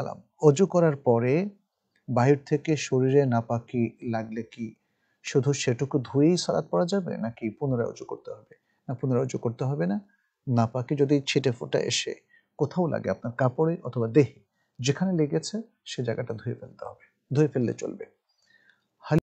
আলাম অজু করার পরে বাহির থেকে শরীরে নাপাকি লাগলে কি শুধু সেটুকু ধুয়েই সালাদ পড়া যাবে নাকি পুনরায় অজু করতে হবে না পুনরায় অজু করতে হবে না নাপাকি যদি ছিটে ফুটে এসে কোথাও লাগে আপনার কাপড়ে অথবা দেহে যেখানে লেগেছে সে জায়গাটা ধুয়ে ফেলতে হবে ধুয়ে ফেললে চলবে